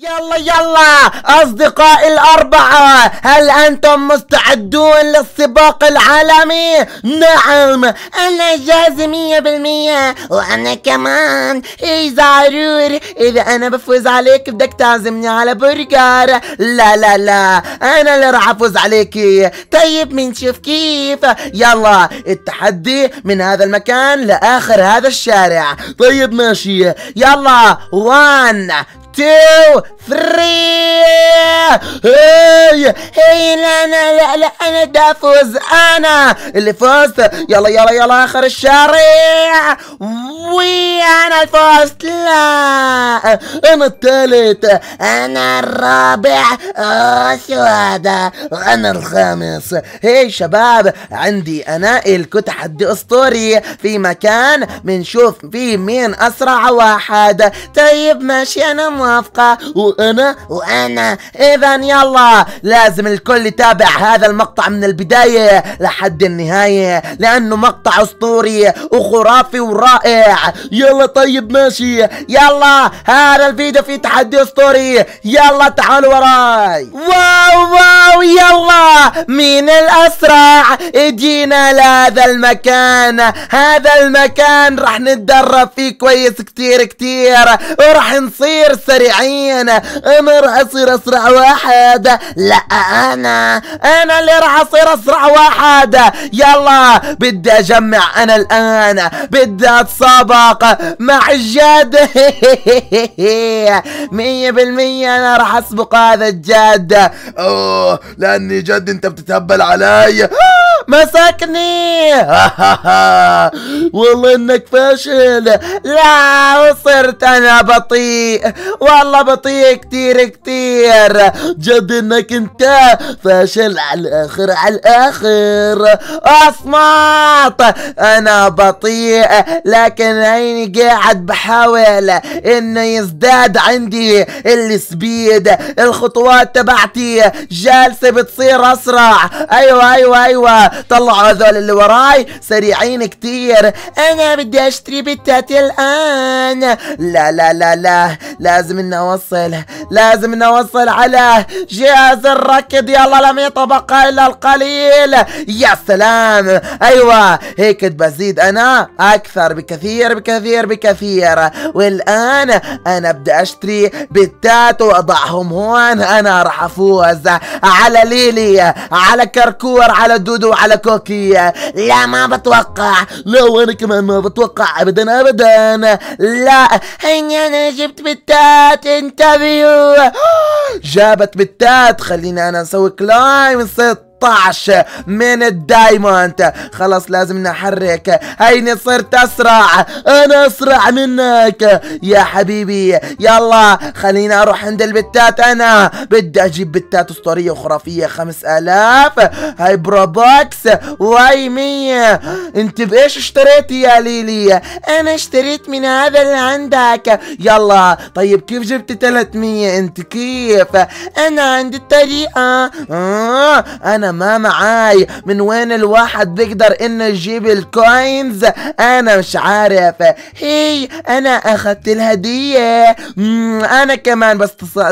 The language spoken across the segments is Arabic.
يلا يلا أصدقائي الأربعة هل أنتم مستعدون للسباق العالمي؟ نعم أنا جاهز مية بالمية وأنا كمان إي زعرور إذا أنا بفوز عليك بدك تعزمني على برجر لا لا لا أنا اللي راح أفوز عليكي طيب منشوف كيف يلا التحدي من هذا المكان لآخر هذا الشارع طيب ماشي يلا وان تو ثري هي هي لا انا لا لا انا دافوز انا اللي فزت يلا يلا يلا اخر الشارع انا الفوز لا انا الثالث انا الرابع اسود انا الخامس هي شباب عندي انا تحدي اسطوري في مكان بنشوف فيه مين اسرع واحد طيب ماشي انا موافقة وأنا وأنا إذا يلا لازم الكل يتابع هذا المقطع من البداية لحد النهاية لأنه مقطع أسطوري وخرافي ورائع يلا طيب ماشي يلا هذا الفيديو فيه تحدي أسطوري يلا تعالوا وراي واو واو يلا مين الأسرع اجينا لهذا المكان هذا المكان راح نتدرب فيه كويس كتير كتير وراح نصير انا راح اصير اسرع واحد لا انا انا اللي راح اصير اسرع واحد يلا بدي اجمع انا الان بدي اتسابق مع الجاد مية بالمية انا راح اسبق هذا الجاد اوه لاني جد انت بتتهبل علي مسكني والله انك فاشل لا وصرت انا بطيء والله بطيء كتير كتير جد انك انت فاشل على الاخر على الاخر اصمات انا بطيء لكن عيني قاعد بحاول انه يزداد عندي السبيد الخطوات تبعتي جالسه بتصير اسرع ايوه ايوه ايوه طلعوا هذول اللي وراي سريعين كتير انا بدي اشتري بتات الان لا لا لا لا لازم لازم اني اوصل لازم اني اوصل على جهاز الركض يلا لم يتبقى الا القليل يا سلام ايوه هيك بزيد انا اكثر بكثير بكثير بكثير والان انا بدي اشتري بتات واضعهم هون انا راح افوز على ليلي على كركور على دودو على كوكي لا ما بتوقع لا وانا كمان ما بتوقع ابدا ابدا لا هيني انا جبت بتات بتات انتبهوا جابت بتات خليني انا اسوي كلايم الست 16 من الدايموند خلاص لازم نحرك هيني صرت اسرع انا اسرع منك يا حبيبي يلا خليني اروح عند البتات انا بدي اجيب بتات اسطورية وخرافية 5000 هاي برو بوكس واي 100 انت بايش اشتريتي يا ليلي انا اشتريت من هذا اللي عندك يلا طيب كيف جبت 300 انت كيف انا عندي الطريقة آه انا ما معاي من وين الواحد بيقدر انه يجيب الكوينز انا مش عارف هي انا اخذت الهدية انا كمان بس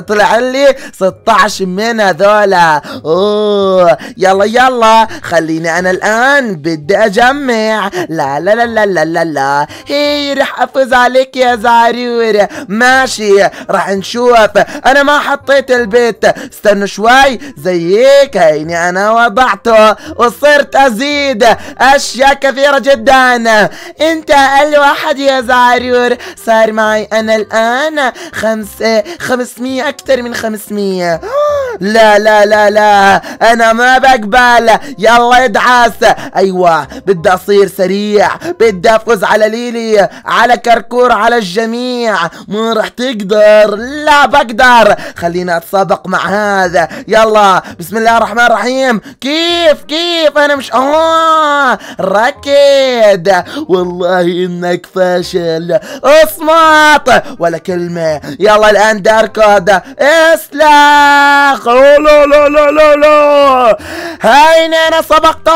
طلع لي 16 من هذولا اوه يلا يلا خليني انا الان بدي اجمع لا لا لا لا لا لا, لا. هي رح افوز عليك يا زعرور ماشي رح نشوف انا ما حطيت البيت استنوا شوي زيك هيني انا وضعته وصرت أزيد أشياء كثيرة جدا أنت الواحد يا زعرور صار معي أنا الآن خمس خمسمية أكثر من خمسمية لا لا لا لا انا ما بقبل يلا ادعس ايوه بدي اصير سريع بدي افوز على ليلي على كركور على الجميع ما رح تقدر لا بقدر خلينا اتسابق مع هذا يلا بسم الله الرحمن الرحيم كيف كيف انا مش اه ركد والله انك فاشل اصمت ولا كلمة يلا الان داركود اسلخ آخر لا لا لا لا لا هاي أنا سبقت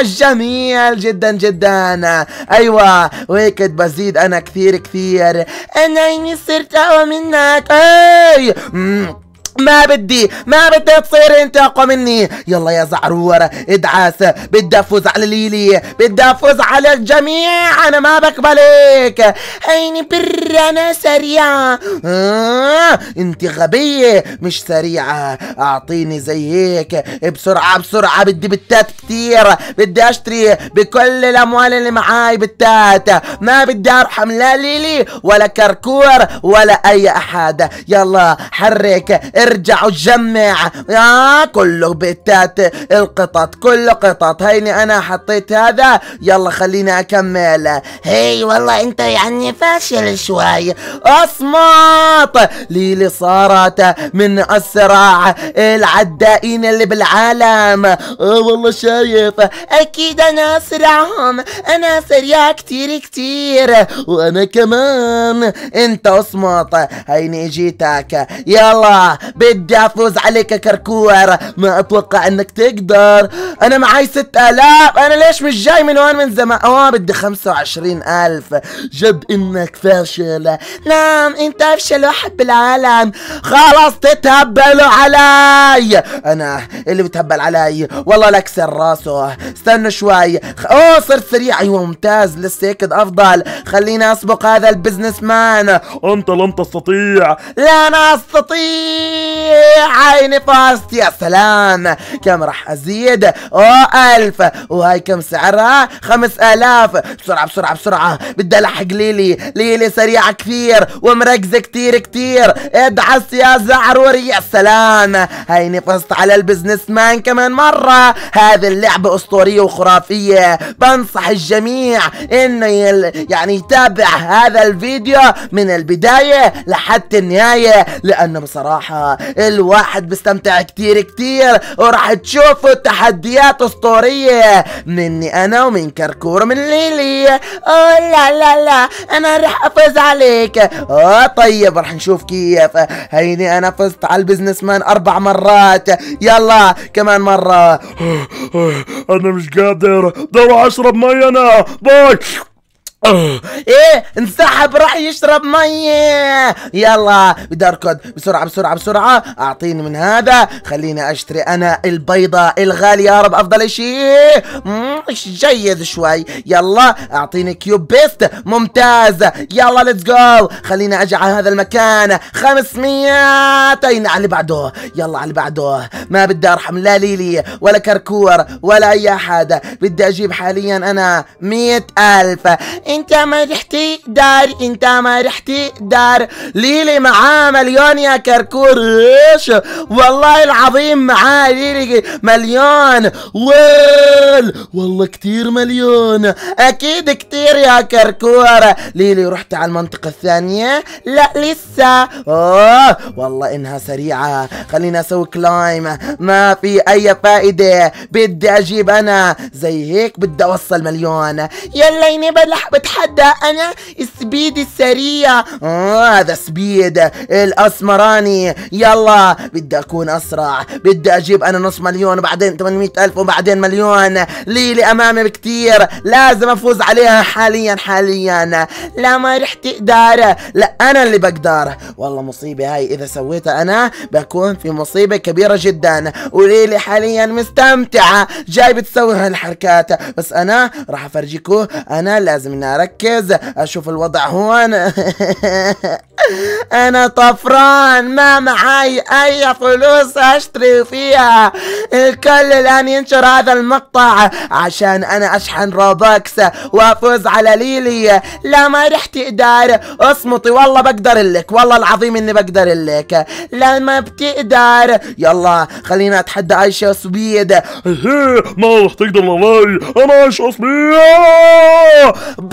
الجميل جدا جدا أيوة ويكد بزيد أنا كثير كثير أنا صرت أقوى منك أي ما بدي ما بدي تصير انت اقوى مني يلا يا زعرور ادعس بدي افوز على ليلي بدي افوز على الجميع انا ما بقبلك عيني بر انا سريعة آه. انت غبية مش سريعة اعطيني زي هيك بسرعة بسرعة بدي بتات كتير بدي اشتري بكل الاموال اللي معاي بتات ما بدي ارحم لا ليلي ولا كركور ولا اي احد يلا حرك ارجع وجمع آه كله بتات القطط كله قطط هيني انا حطيت هذا يلا خليني اكمل هي والله انت يعني فاشل شوي اصمت ليلي صارت من اسرع العدائين اللي بالعالم اه والله شايف اكيد انا اسرعهم انا سريع كتير كتير وانا كمان انت اصمت هيني جيتك يلا بدي افوز عليك يا كركور ما اتوقع انك تقدر انا معي 6000 انا ليش مش جاي من هون من زمان اه بدي 25000 جد انك فاشل نعم انت افشل واحد بالعالم خلاص تتهبلوا علي انا اللي بتهبل علي والله لكسر راسه استنوا شوي اوه صرت سريع ايوه ممتاز لسه هيك افضل خليني اسبق هذا البزنس مان انت لن تستطيع لا انا استطيع عيني فاست يا سلام كم راح ازيد او الف وهاي كم سعرها خمس الاف بسرعة بسرعة بسرعة بدي الحق ليلي ليلي سريعة كثير ومركزة كثير كثير ادعس يا زعروري يا سلام هيني فاست على البزنس مان كمان مرة هذه اللعبة اسطورية وخرافية بنصح الجميع انه يل... يعني يتابع هذا الفيديو من البداية لحتى النهاية لانه بصراحة الواحد بيستمتع كتير كتير وراح تشوفوا تحديات اسطورية مني انا ومن كركور من ليلي اه لا لا لا انا راح افوز عليك اه طيب راح نشوف كيف هيني انا فزت على البزنس مان اربع مرات يلا كمان مرة انا مش قادر دور اشرب مي انا باي أوه. ايه انسحب راح يشرب ميه يلا بدي اركض بسرعه بسرعه بسرعه اعطيني من هذا خليني اشتري انا البيضه الغاليه يا رب افضل شيء جيد شوي يلا اعطيني كيوب بيست ممتاز يلا ليتس جو خليني اجي على هذا المكان 500 على اللي بعده يلا على اللي بعده ما بدي ارحم لا ليلي ولا كركور ولا اي احد بدي اجيب حاليا انا 100000 انت ما رحتي دار انت ما رحتي دار ليلي معاه مليون يا كركور ايش والله العظيم معاه ليلي مليون ويل والله كتير مليون اكيد كتير يا كركور ليلي رحت على المنطقة الثانية لا لسه اوه والله انها سريعة خلينا اسوي كلايم ما في اي فائدة بدي اجيب انا زي هيك بدي اوصل مليون يلا ينبلح بدي بتحدى انا السبيد السريع آه هذا سبيد الاسمراني يلا بدي اكون اسرع بدي اجيب انا نص مليون وبعدين 800 الف وبعدين مليون ليلي امامي بكتير لازم افوز عليها حاليا حاليا لا ما رح تقدر لا انا اللي بقدر والله مصيبه هاي اذا سويتها انا بكون في مصيبه كبيره جدا وليلي حاليا مستمتعه جاي بتسوي هالحركات بس انا راح افرجيكم انا لازم ركز اركز اشوف الوضع هون انا طفران ما معي اي فلوس اشتري فيها الكل الان ينشر هذا المقطع عشان انا اشحن روبكس وافوز على ليلي لا ما رح تقدر اصمتي والله بقدر لك والله العظيم اني بقدر لك لا ما بتقدر يلا خلينا اتحدى عايشة سبيد ما رح تقدر والله انا عايشة سبيد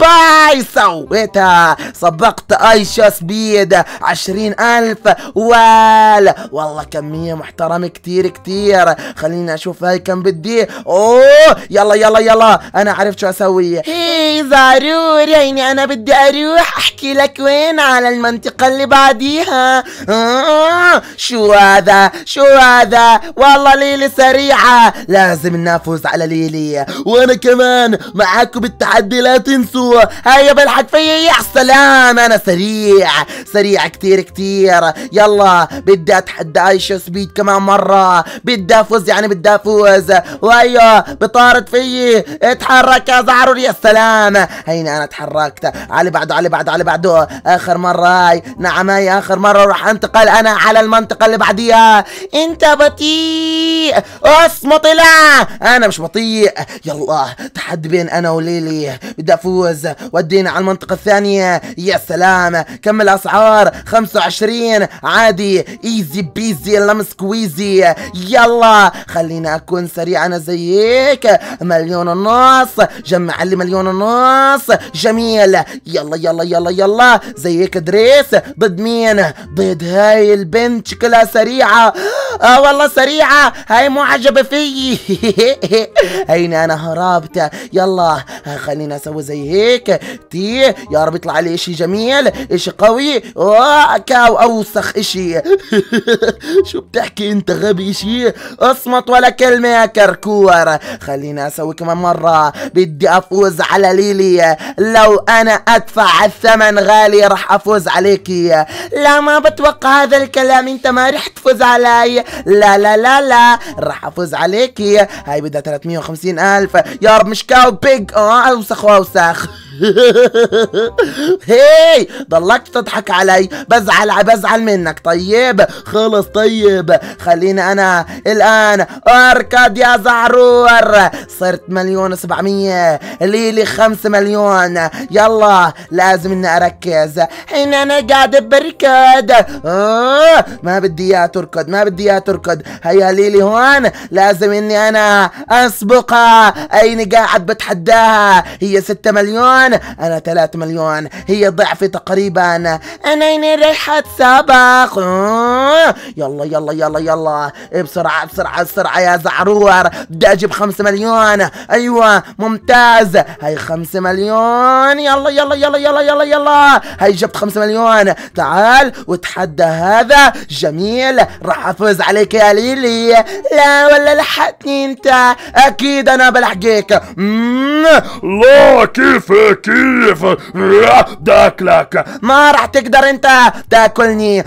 واي سويتها سبقت ايشا سبيد عشرين الف وال والله كمية محترمة كتير كتير خليني اشوف هاي كم بدي اوه يلا يلا يلا انا عرفت شو اسوي هي ضروري يعني انا بدي اروح احكي لك وين على المنطقة اللي بعديها آه، شو هذا شو هذا والله ليلي سريعة لازم نفوز على ليلي وانا كمان معاكم بالتحدي لا تنسوا ايوه بيلحق فيي يا سلام انا سريع سريع كتير كتير يلا بدي اتحدى شو سبيد كمان مره بدي افوز يعني بدي افوز وايوه بطارد فيي اتحرك يا زعرور يا سلام هيني انا اتحركت على بعده على بعده على بعده اخر مره هاي نعم هاي اخر مره راح انتقل انا على المنطقه اللي بعديها انت بطيء اصمت لا انا مش بطيء يلا تحدي بين انا وليلي بدي افوز ودينا على المنطقة الثانية يا سلام كم الأسعار 25 عادي ايزي بيزي لمس كويزي يلا خلينا أكون سريع أنا زيك مليون ونص جمع لي مليون ونص جميل يلا يلا يلا يلا زيك دريس ضد مين ضد هاي البنت شكلها سريعة اه والله سريعة هاي مو عجبة فيي هيني أنا هربت يلا خلينا أسوي زي هيك هيك تي يا رب يطلع لي اشي جميل اشي قوي اوه كاو اوسخ اشي شو بتحكي انت غبي اشي اصمت ولا كلمة يا كركور خليني اسوي كمان مرة بدي افوز على ليلي لو انا ادفع الثمن غالي راح افوز عليكي لا ما بتوقع هذا الكلام انت ما رح تفوز علي لا لا لا لا راح افوز عليكي هاي بدها 350 الف يا رب مش كاو بيج اه اوسخ واوسخ هي ضلك تضحك علي بزعل بزعل منك طيب خلص طيب خليني انا الان اركض يا زعرور صرت مليون سبعمية ليلي خمس مليون يلا لازم اني اركز حين انا قاعد بركض آه، ما بدي اياه تركض ما بدي اياه تركض هيا ليلي هون لازم اني انا اسبقها اين قاعد بتحداها هي ستة مليون مليون أنا ثلاث مليون هي ضعفي تقريبا أنا عيني ريحة سبق يلا يلا يلا يلا بسرعة بسرعة بسرعة يا زعرور بدي أجيب خمسة مليون أيوة ممتاز هاي خمسة مليون يلا يلا يلا يلا يلا يلا هاي جبت خمسة مليون تعال وتحدى هذا جميل راح أفوز عليك يا ليلي لا ولا لحقتني أنت أكيد أنا بلحقك لا كيفك كيف داكلك ما راح تقدر انت تاكلني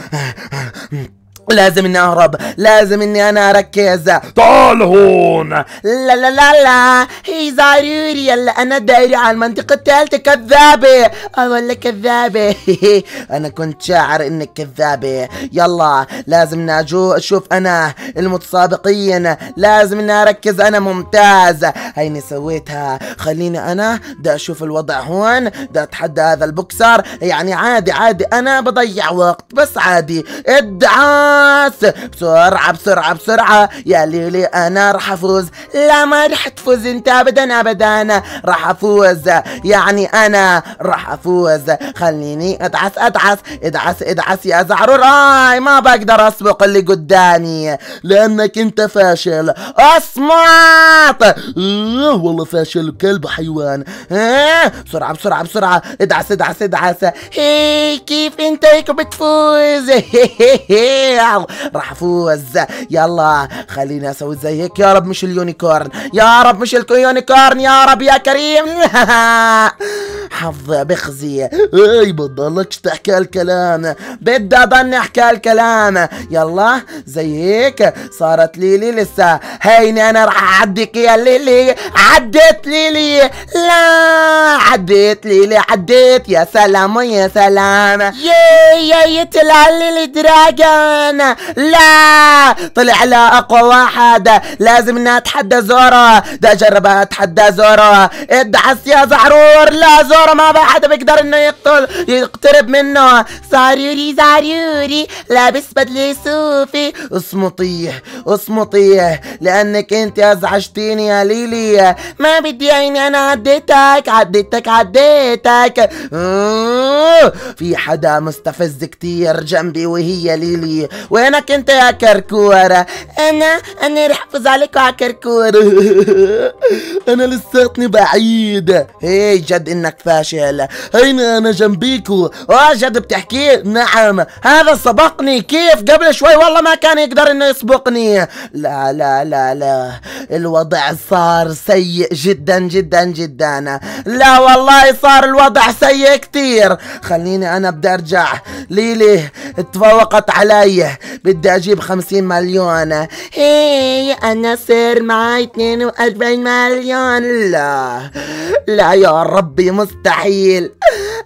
لازم اني اهرب لازم اني انا اركز تعال هون لا لا لا لا هي ضروري يلا انا دايري على المنطقة الثالثة كذابة اه لك كذابة انا كنت شاعر انك كذابة يلا لازم ناجو اشوف انا المتسابقين لازم اني اركز انا ممتاز هيني سويتها خليني انا بدي اشوف الوضع هون بدي اتحدى هذا البوكسر يعني عادي عادي انا بضيع وقت بس عادي ادعام الناس بسرعة بسرعة بسرعة يا ليلي أنا راح أفوز لا ما راح تفوز أنت أبدا أبدا راح أفوز يعني أنا راح أفوز خليني أدعس أدعس أدعس أدعس يا زعرور آي ما بقدر أسبق اللي قدامي لأنك أنت فاشل أصمت آه والله فاشل كلب حيوان آه بسرعة بسرعة بسرعة ادعس ادعس ادعس هي كيف أنت هيك بتفوز هي هي هي واو راح افوز يلا خليني اسوي زي هيك يا رب مش اليونيكورن يا رب مش اليونيكورن يا رب يا كريم حظ بخزي اي بضلكش تحكي الكلام بدي اضلني احكي الكلام يلا زي هيك صارت ليلي لسه هيني انا راح اعديك يا ليلي عديت ليلي لا عديت ليلي عديت يا سلام يا سلام ياي يا يتلعلي دراجون انا لا طلع لا اقوى واحد لازم اني اتحدى زورا بدي اجرب اتحدى زورا ادعس يا زعرور لا زورا ما بقى حدا بيقدر انه يقتل يقترب منه زعروري زعروري لابس بدلة صوفي اصمتيه اصمتيه لانك انت ازعجتيني يا ليلي ما بدي عيني انا عديتك عديتك عديتك آه، في حدا مستفز كتير جنبي وهي ليلي وينك انت يا كركوره انا انا رح احفظ عليك يا كركوره انا لساتني بعيد هي جد انك فاشل هينا انا جنبيكو اه جد بتحكي نعم هذا سبقني كيف قبل شوي والله ما كان يقدر انه يسبقني لا لا لا لا الوضع صار سيء جدا جدا جدا لا والله صار الوضع سيء كتير خليني انا بدي ارجع ليلي تفوقت علي بدي اجيب 50 مليون هي انا صار معي 42 مليون لا لا يا ربي مستحيل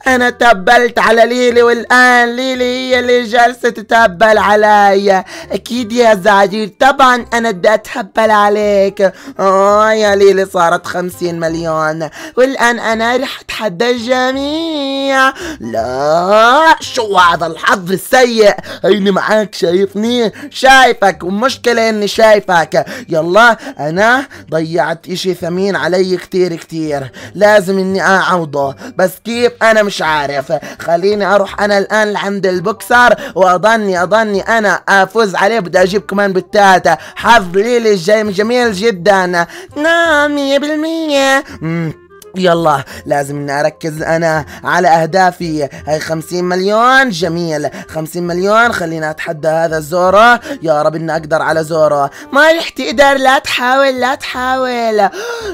انا تبلت على ليلي والان ليلي هي اللي جالسه تتهبل علي اكيد يا زعير طبعا انا بدي اتهبل عليك اه يا ليلي صارت خمسين مليون والان انا رح اتحدى الجميع لا شو هذا الحظ السيء هيني معاك شايفني شايفك والمشكله اني شايفك يلا انا ضيعت اشي ثمين علي كتير كتير لازم اني اعوضه بس كيف انا مش عارف خليني اروح انا الان لعند البوكسر واظني اظني انا افوز عليه بدي اجيب كمان بالتاتا حظ ليلي الجاي جميل جدا نعم 100% يلا لازم أركز أنا على أهدافي هاي 50 مليون جميل 50 مليون خلينا أتحدى هذا زورو يا رب إني أقدر على زورو ما رح تقدر لا تحاول لا تحاول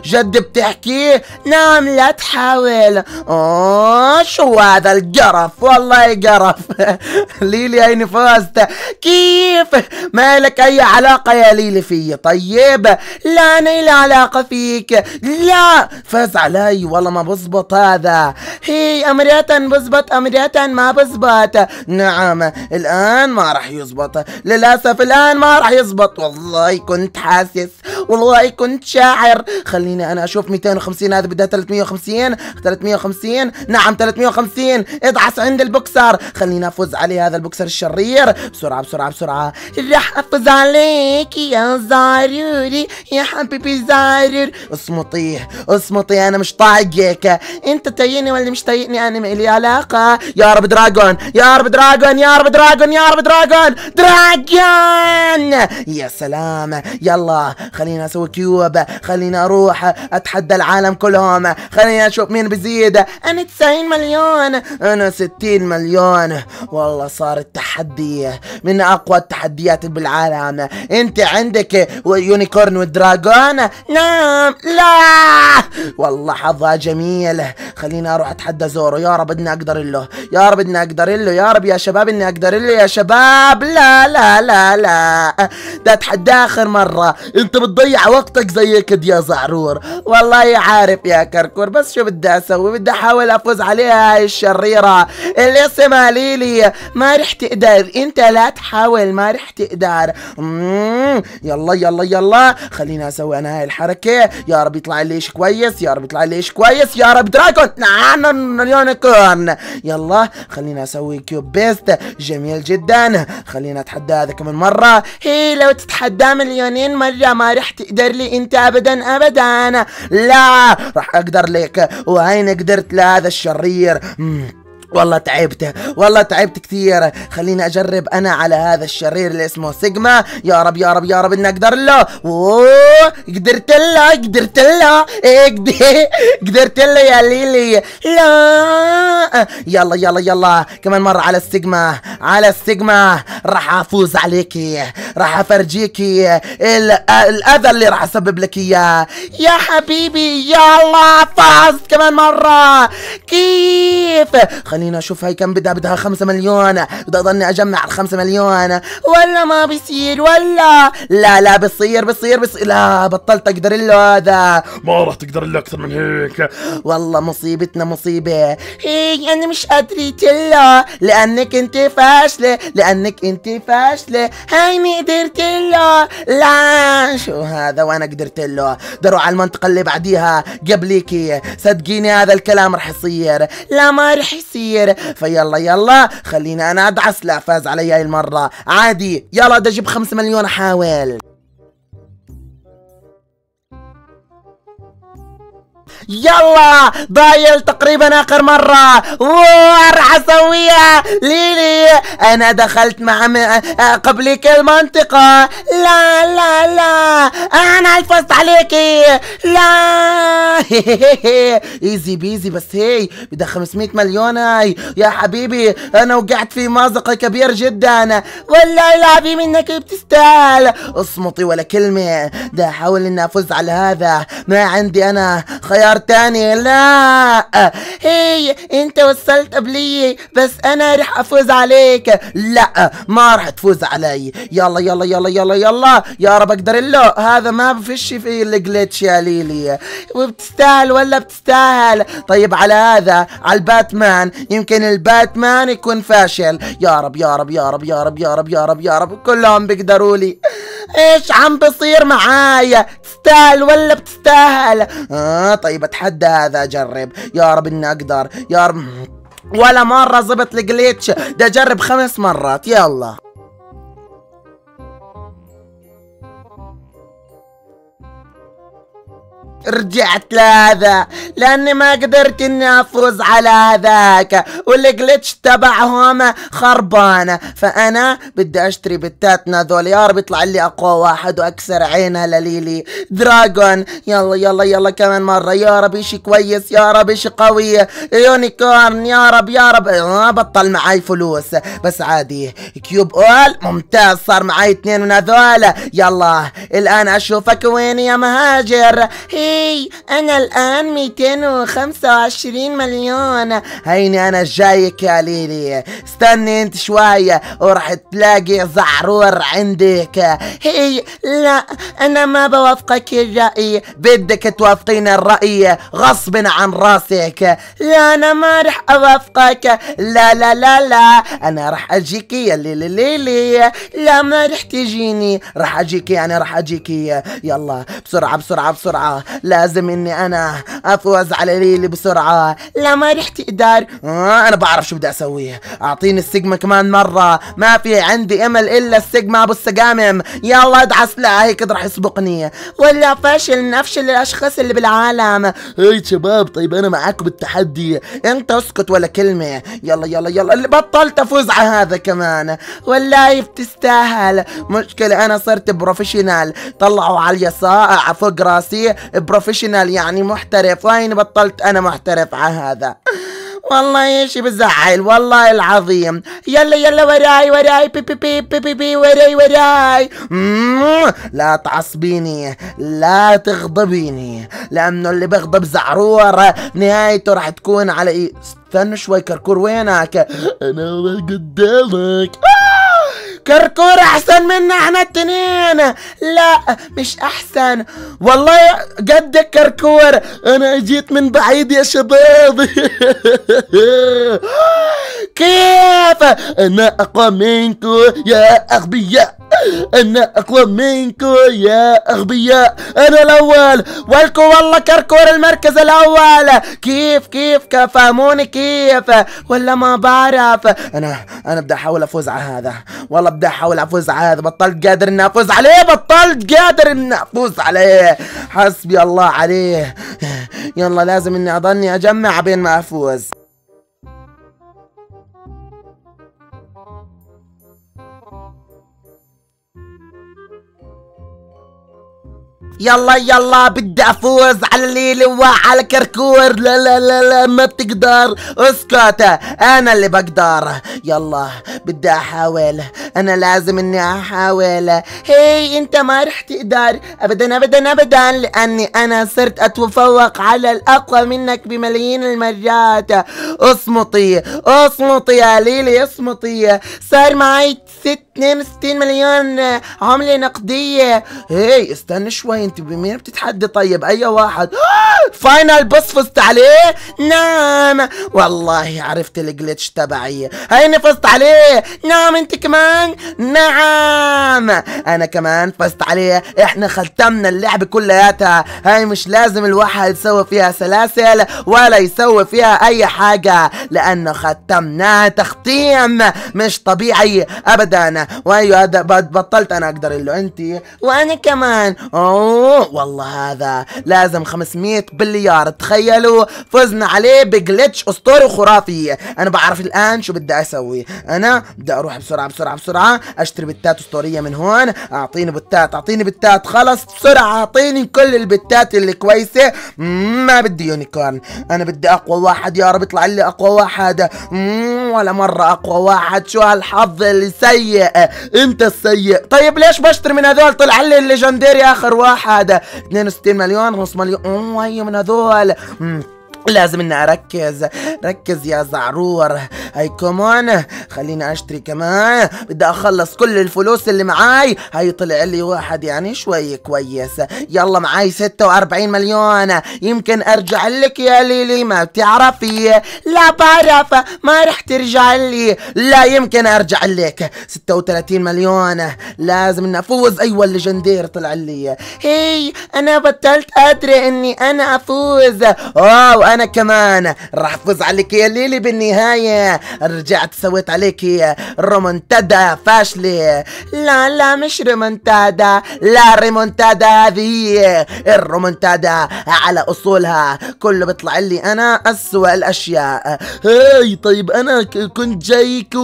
جد بتحكي نعم لا تحاول أوه شو هذا القرف والله قرف ليلي هيني فزت كيف ما لك أي علاقة يا ليلي في طيب لا أنا لي علاقة فيك لا فاز علي اي والله ما بزبط هذا هي امريتا بزبط امريتا ما بزبط نعم الان ما راح يزبط للاسف الان ما راح يزبط والله كنت حاسس والله كنت شاعر خليني انا اشوف 250 هذا بدها 350 350 نعم 350 ادعس عند البوكسر خليني افوز عليه هذا البوكسر الشرير بسرعه بسرعه بسرعه راح افوز عليك يا زاروري يا حبيبي زارور اصمتي اصمتي انا مش طايقك انت تايقني ولا مش تايقني انا ما لي علاقه يا رب دراجون يا رب دراجون يا رب دراجون يا رب دراجون دراجون يا سلام يلا خلينا خليني اسوي كيوب خليني اروح اتحدى العالم كلهم خليني اشوف مين بيزيد انا 90 مليون انا 60 مليون والله صار التحدي من اقوى التحديات بالعالم انت عندك يونيكورن ودراجون نعم لا والله حظها جميل خليني اروح اتحدى زورو يا رب اني اقدر له يا رب اني اقدر له يا رب يا شباب اني اقدر له يا شباب لا لا لا لا ده اتحدى اخر مره انت بتضل تضيع وقتك زي كده يا زعرور والله عارف يا كركور بس شو بدي اسوي بدي احاول افوز عليها هاي الشريرة اللي اسمها ليلي ما رح تقدر انت لا تحاول ما رح تقدر يلا يلا يلا خليني اسوي انا هاي الحركة يا رب يطلع لي شيء كويس يا رب يطلع لي شيء كويس يا رب دراجون نعم, نعم،, نعم، يونيكورن يلا خلينا اسوي كيوب بيست جميل جدا خلينا اتحدى هذا كمان مرة هي لو تتحدى مليونين مرة ما رح راح تقدر لي انت ابدا ابدا لا راح اقدر لك وعينك قدرت لهذا الشرير والله تعبت والله تعبت كثير خليني اجرب انا على هذا الشرير اللي اسمه سيجما يا رب يا رب يا رب اني اقدر له اوه قدرت له قدرت له ايه قدرت له يا ليلي لا يلا يلا يلا كمان مره على السيجما على السيجما راح افوز عليكي راح افرجيكي الاذى اللي راح اسبب لك اياه يا حبيبي يلا فزت كمان مره كيف خليني خليني اشوف هي كم بدها بدها 5 مليون بدي اضلني اجمع ال 5 مليون ولا ما بصير ولا لا لا بصير بصير بصير لا بطلت اقدر له هذا ما راح تقدر له اكثر من هيك والله مصيبتنا مصيبه هي انا مش قدرت له لانك انت فاشله لانك انت فاشله ما قدرت له لا شو هذا وانا قدرت له دروا على المنطقه اللي بعديها قبليكي صدقيني هذا الكلام رح يصير لا ما رح يصير كثير فيلا يلا خليني انا ادعس لا فاز علي هاي المرة عادي يلا بدي اجيب 5 مليون حاول يلا ضايل تقريبا اخر مرة راح اسويها ليلي انا دخلت مع آه، قبلك المنطقة لا لا لا انا الفزت عليكي لا ايزي بيزي بس هي بدها 500 مليون هاي يا حبيبي انا وقعت في مازق كبير جدا والله العظيم انك بتستاهل اصمتي ولا كلمة ده احاول اني افوز على هذا ما عندي انا خيار تاني لا هي انت وصلت قبلي بس انا رح افوز عليك لا ما رح تفوز علي يلا يلا يلا يلا يلا يا رب اقدر له هذا ما بفش في الجليتش يا ليلي وبتستاهل ولا بتستاهل طيب على هذا على الباتمان يمكن الباتمان يكون فاشل يا رب يا رب يا رب يا رب يا رب يا رب يا رب كلهم بيقدروا لي ايش عم بصير معايا تستاهل ولا بتستاهل اه طيب طيب اتحدى هذا اجرب يا رب اني اقدر يا رب ولا مرة زبط الجليتش ده جرب خمس مرات يلا رجعت لهذا لاني ما قدرت اني افوز على هذاك والجلتش تبعهم خربانه فانا بدي اشتري بتاتنا هذول يا رب يطلع لي اقوى واحد واكسر عينها لليلي دراجون يلا يلا يلا كمان مره يا رب اشي كويس يا رب اشي قوي يونيكورن يا رب يا رب آه، بطل معي فلوس بس عادي كيوب اول ممتاز صار معي اثنين من هذول يلا الان اشوفك وين يا مهاجر هي ياي انا الان 225 مليون هيني انا جايك يا ليلي استني انت شوية وراح تلاقي زعرور عندك هي لا انا ما بوافقك الرأي بدك توافقين الرأي غصب عن راسك لا انا ما راح اوافقك لا لا لا لا انا راح اجيك يا ليلي ليلي لا ما راح تجيني راح اجيك انا راح اجيك يلا بسرعة بسرعة بسرعة لازم اني انا افوز على ليلي بسرعه لا ما رح تقدر آه انا بعرف شو بدي اسوي اعطيني السجما كمان مره ما في عندي امل الا السجما ابو السقامم يلا ادعس لا هيك رح يسبقني ولا فاشل نفشل الاشخاص اللي بالعالم هاي شباب طيب انا معاكم بالتحدي انت اسكت ولا كلمه يلا يلا يلا اللي بطلت افوز على هذا كمان والله بتستاهل مشكله انا صرت بروفيشنال طلعوا على اليسار فوق راسي بروفيشنال يعني محترف وين بطلت انا محترف على هذا والله ايش بزعل والله العظيم يلا يلا وراي وراي بي بي بي بي بي, بي وراي وراي لا تعصبيني لا تغضبيني لانه اللي بغضب زعرور نهايته راح تكون على إيه؟ استنى شوي كركور وينك انا قدامك كركور احسن منا احنا التنين لا مش احسن والله قدك كركور انا جيت من بعيد يا شباب كيف أنا أقوى منكم يا أغبياء أنا أقوى منكم يا أغبياء أنا الأول والكو والله كركور المركز الأول كيف كيف فهموني كيف ولا ما بعرف أنا أنا بدي أحاول أفوز على هذا والله بدي أحاول أفوز على هذا بطلت قادر إني أفوز عليه بطلت قادر إني أفوز عليه حسبي الله عليه يلا لازم إني أضلني أجمع بين ما أفوز يلا يلا بدي افوز على الليل وعلى كركور لا لا لا لا ما بتقدر اسكت انا اللي بقدر يلا بدي احاول انا لازم اني احاول هي انت ما رح تقدر ابدا ابدا ابدا لاني انا صرت اتفوق على الاقوى منك بملايين المرات اصمتي اصمتي يا ليلي اصمتي صار معي 62 مليون عملة نقدية هي استنى شوي انت بمين بتتحدي طيب اي واحد فاينل آه! بس فزت عليه نعم والله عرفت الجلتش تبعي هيني فزت عليه نعم انت كمان نعم انا كمان فزت عليه احنا ختمنا اللعبه كلياتها هاي مش لازم الواحد يسوي فيها سلاسل ولا يسوي فيها اي حاجة لانه ختمناها تختيم مش طبيعي ابدا وايوه بطلت انا اقدر اللي انت وانا كمان اوه والله هذا لازم 500 بليار تخيلوا فزنا عليه بجلتش اسطوري خرافي انا بعرف الان شو بدي اسوي انا بدي اروح بسرعه بسرعه بسرعه اشتري بتات اسطوريه من هون اعطيني بتات اعطيني بتات خلص بسرعه اعطيني كل البتات اللي كويسه ما بدي يونيكورن انا بدي اقوى واحد يا رب يطلع لي اقوى واحد ولا مره اقوى واحد شو هالحظ اللي سيء انت السيء طيب ليش بشتري من هذول طلع لي الليجندري اخر واحد واحد 62 مليون ونص مليون أمم، ايوه من هذول أمم. لازم اني اركز ركز يا زعرور هاي كمان خليني اشتري كمان بدي اخلص كل الفلوس اللي معاي هاي طلع لي واحد يعني شوي كويس يلا معاي 46 مليون يمكن ارجع لك يا ليلي ما بتعرفي لا بعرف ما رح ترجع لي لا يمكن ارجع لك 36 مليون لازم اني افوز ايوه الليجندير طلع لي هي انا بطلت ادري اني انا افوز اوه وانا كمان راح افوز عليك يا ليلي بالنهاية رجعت سويت عليك رومونتادا فاشلة لا لا مش رومونتادا لا ريمونتادا هذه الرومونتادا على اصولها كله بيطلع لي انا اسوأ الاشياء هاي طيب انا كنت جايك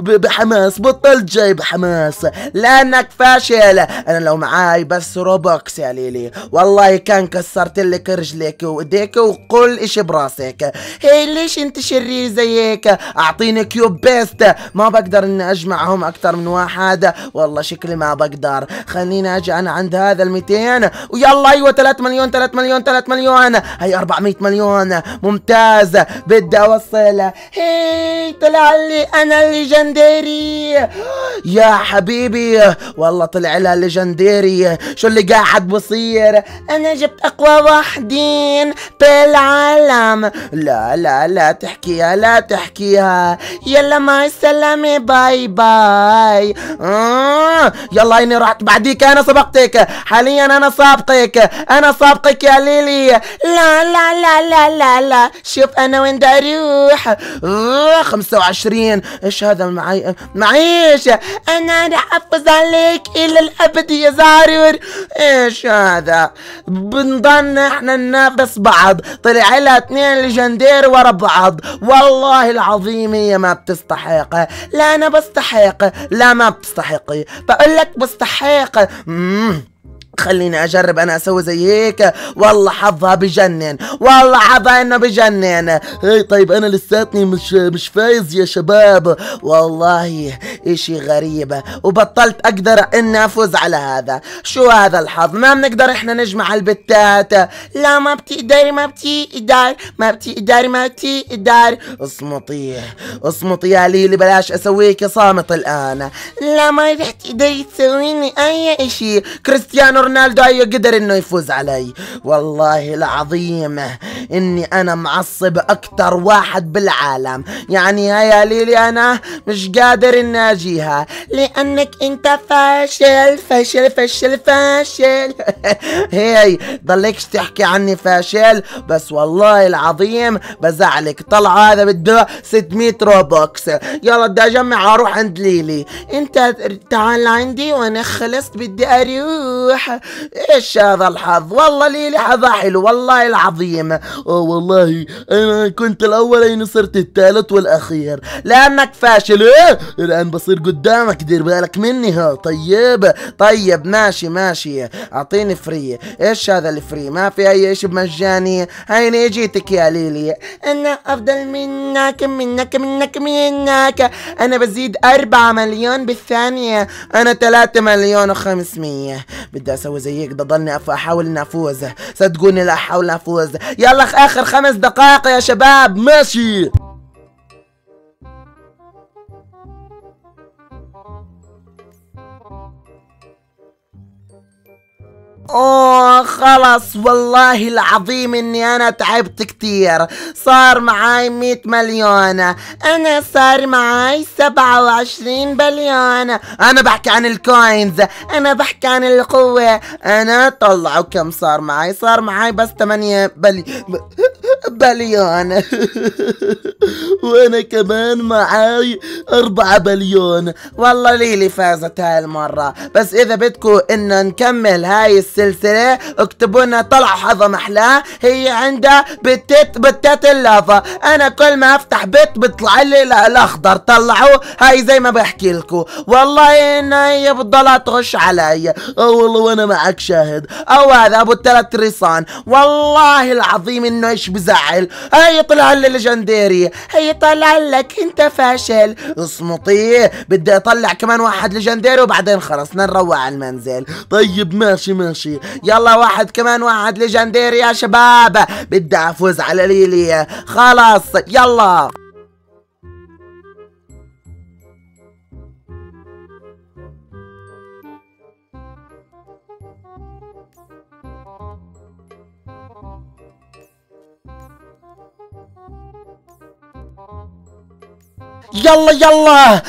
بحماس بطلت جاي بحماس لانك فاشل انا لو معاي بس روبوكس يا ليلي والله كان كسرت لك رجلك وايديك راسك وقل ايش براسك هي ليش انت شرير زي هيك اعطيني كيوب بيست ما بقدر اني اجمعهم اكثر من واحد والله شكلي ما بقدر خليني اجي انا عند هذا ال 200 ويلا ايوه 3 مليون 3 مليون 3 مليون هي 400 مليون ممتاز بدي اوصل هي طلع لي انا الليجندري يا حبيبي والله طلع لها الليجندري شو اللي قاعد بصير انا جبت اقوى واحدين بالعالم لا لا لا تحكيها لا تحكيها يلا مع السلامة باي باي آه، يلا إني رحت بعديك أنا سبقتك حاليا أنا سابقك أنا سابقك يا ليلي لا لا لا لا لا لا شوف أنا وين بدي أروح 25 آه، إيش هذا معي معيش أنا رح أفوز عليك إلى الأبد يا زارور إيش هذا بنضل إحنا ننافس بعض بعض طلع لها اثنين لجندير ورا بعض والله العظيم هي ما بتستحق لا انا بستحق لا ما بتستحقي بقول لك بستحق مم. خليني اجرب انا اسوي زي هيك والله حظها بجنن والله حظها انه بجنن هي إيه، طيب انا لساتني مش مش فايز يا شباب والله اشي غريب وبطلت اقدر اني افوز على هذا شو هذا الحظ ما بنقدر احنا نجمع البتات لا ما بتقدري ما بتقدر ما بتقدري ما بتقدر اصمتي اصمتي يا ليلي بلاش اسويك صامت الان لا ما رح تقدري تسويني اي اشي كريستيانو رونالدو أيوة قدر انه يفوز علي والله العظيم اني انا معصب اكتر واحد بالعالم يعني هيا ليلي انا مش قادر اني اجيها لانك انت فاشل فاشل فاشل فاشل هي ضلكش تحكي عني فاشل بس والله العظيم بزعلك طلع هذا بده 600 روبوكس يلا بدي اجمع اروح عند ليلي انت تعال عندي وانا خلصت بدي اروح ايش هذا الحظ والله لي لحظة حلو والله العظيم اه والله انا كنت الاول اي صرت الثالث والاخير لانك فاشل ايه الان بصير قدامك دير بالك مني ها طيب طيب ماشي ماشي اعطيني فري ايش هذا الفري ما في اي شيء بمجاني هيني اجيتك يا ليلي انا افضل منك منك منك منك انا بزيد 4 مليون بالثانية انا 3 مليون و500 بدي اسوي زيك بضلني احاول اني افوز صدقوني لا احاول افوز يلا اخر خمس دقائق يا شباب ماشي اوه خلص والله العظيم اني انا تعبت كتير صار معاي 100 مليون انا صار معاي 27 بليون انا بحكي عن الكوينز انا بحكي عن القوة انا طلعوا كم صار معاي صار معاي بس 8 بلي بليون وانا كمان معاي 4 بليون والله ليلي فازت هاي المرة بس اذا بدكم انه نكمل هاي السنة السلسلة اكتبوا لنا طلع حظا محلاه هي عندها بتت بتات اللافا انا كل ما افتح بت بيطلع لي الاخضر طلعوا هاي زي ما بحكي لكم والله ان هي بتضلها تغش علي اه والله وانا معك شاهد او هذا ابو الثلاث رصان والله العظيم انه ايش بزعل هي طلع لي ليجنديري هي طلع لك انت فاشل اصمتي بدي اطلع كمان واحد ليجنديري وبعدين خلصنا نروح على المنزل طيب ماشي ماشي ماشي يلا واحد كمان واحد ليجندير يا شباب بدي افوز على ليلي خلاص يلا يلا يلا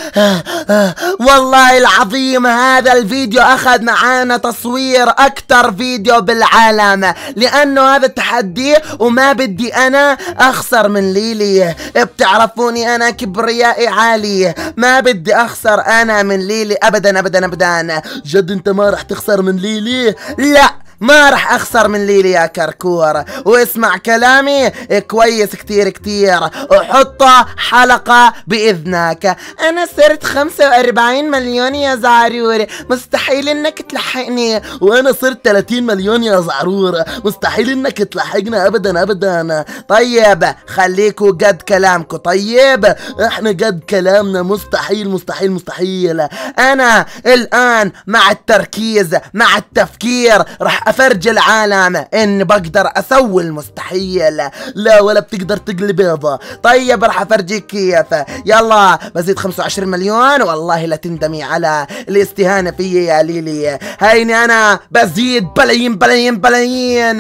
والله العظيم هذا الفيديو اخذ معانا تصوير اكتر فيديو بالعالم لانه هذا التحدي وما بدي انا اخسر من ليلي بتعرفوني انا كبريائي عالي ما بدي اخسر انا من ليلي ابدا ابدا ابدا جد انت ما راح تخسر من ليلي لا ما راح اخسر من ليلي يا كركور واسمع كلامي كويس كتير كتير وحطه حلقة بإذنك أنا صرت 45 مليون يا زعرور مستحيل إنك تلحقني وأنا صرت 30 مليون يا زعرور مستحيل إنك تلحقنا أبدا أبدا طيب خليكوا قد كلامكوا طيب إحنا قد كلامنا مستحيل مستحيل مستحيل أنا الآن مع التركيز مع التفكير راح افرج العالم ان بقدر اسوي المستحيل لا ولا بتقدر تقلي بيضة طيب راح افرجيك كيف يلا بزيد 25 مليون والله لا تندمي على الاستهانة في يا ليلي هيني انا بزيد بلايين بلايين بلايين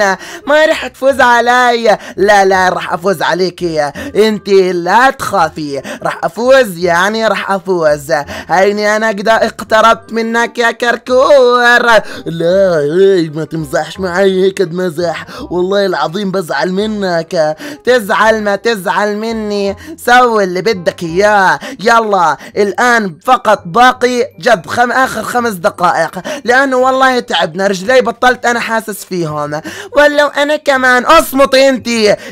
ما راح تفوز علي لا لا راح افوز عليكي انت لا تخافي راح افوز يعني راح افوز هيني انا قد اقتربت منك يا كركور لا ايه ما تمزحش معايا هيك مزح والله العظيم بزعل منك تزعل ما تزعل مني سوي اللي بدك اياه يلا الان فقط باقي جد خم اخر خمس دقائق لانه والله تعبنا رجلي بطلت انا حاسس فيهم ولو انا كمان اصمتي انت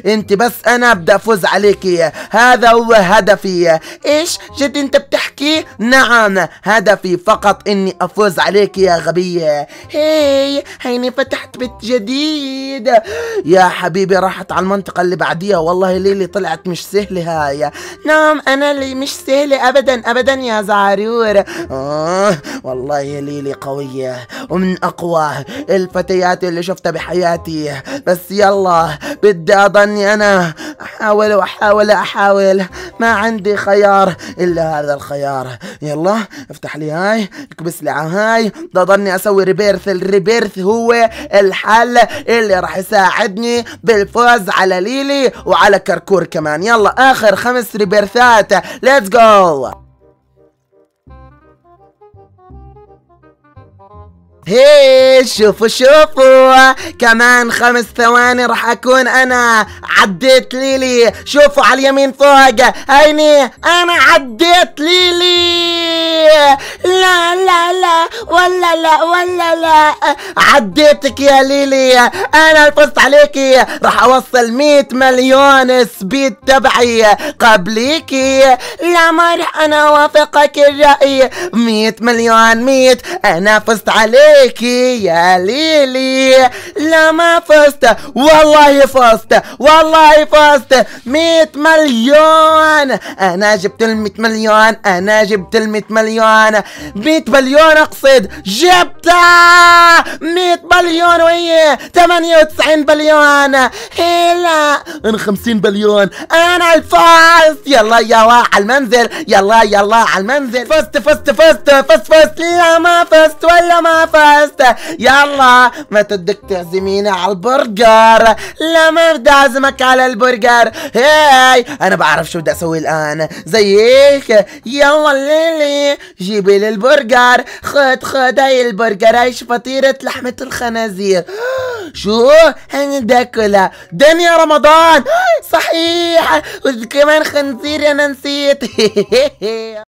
انت بس انا بدي افوز عليكي هذا هو هدفي ايش جد انت بتحكي نعم هدفي فقط اني افوز عليك يا غبية هي هيني فتحت بيت جديد يا حبيبي راحت على المنطقة اللي بعديها والله ليلي طلعت مش سهلة هاي نعم أنا اللي مش سهلة أبدا أبدا يا زعرور آه والله يا ليلي قوية ومن أقوى الفتيات اللي شفتها بحياتي بس يلا بدي أضلني أنا أحاول وأحاول أحاول ما عندي خيار إلا هذا الخيار يلا افتح لي هاي اكبس لي على هاي ضلني أسوي ريبيرث الريبيرث هو الحل اللي راح يساعدني بالفوز على ليلي وعلى كركور كمان يلا اخر خمس ريبيرثات ليتس جو هي شوفوا شوفوا كمان خمس ثواني راح اكون انا عديت ليلي شوفوا على اليمين فوق هيني انا عديت ليلي لا لا لا ولا لا ولا لا عديتك يا ليلي انا فزت عليكي راح اوصل 100 مليون سبيد تبعي قبليكي لا ما راح انا اوافقك الرأي 100 مليون 100 انا فزت عليك عليك يا ليلي لا ما فزت والله فزت والله فزت 100 مليون انا جبت ال 100 مليون انا جبت ال 100 مليون 100 مليون اقصد جبتها 100 مليون وهي 98 مليون هلا انا 50 مليون انا الفاز يلا يا على المنزل يلا يلا على المنزل فزت فزت فزت فزت فزت لا ما فزت ولا ما فزت بودكاست يلا ما تدك تعزميني على البرجر لا ما بدي اعزمك على البرجر هاي انا بعرف شو بدي اسوي الان زيك يلا ليلي جيبي لي البرجر خد خد هاي البرجر هاي فطيرة لحمة الخنازير شو انا دنيا رمضان صحيح وكمان خنزير انا نسيت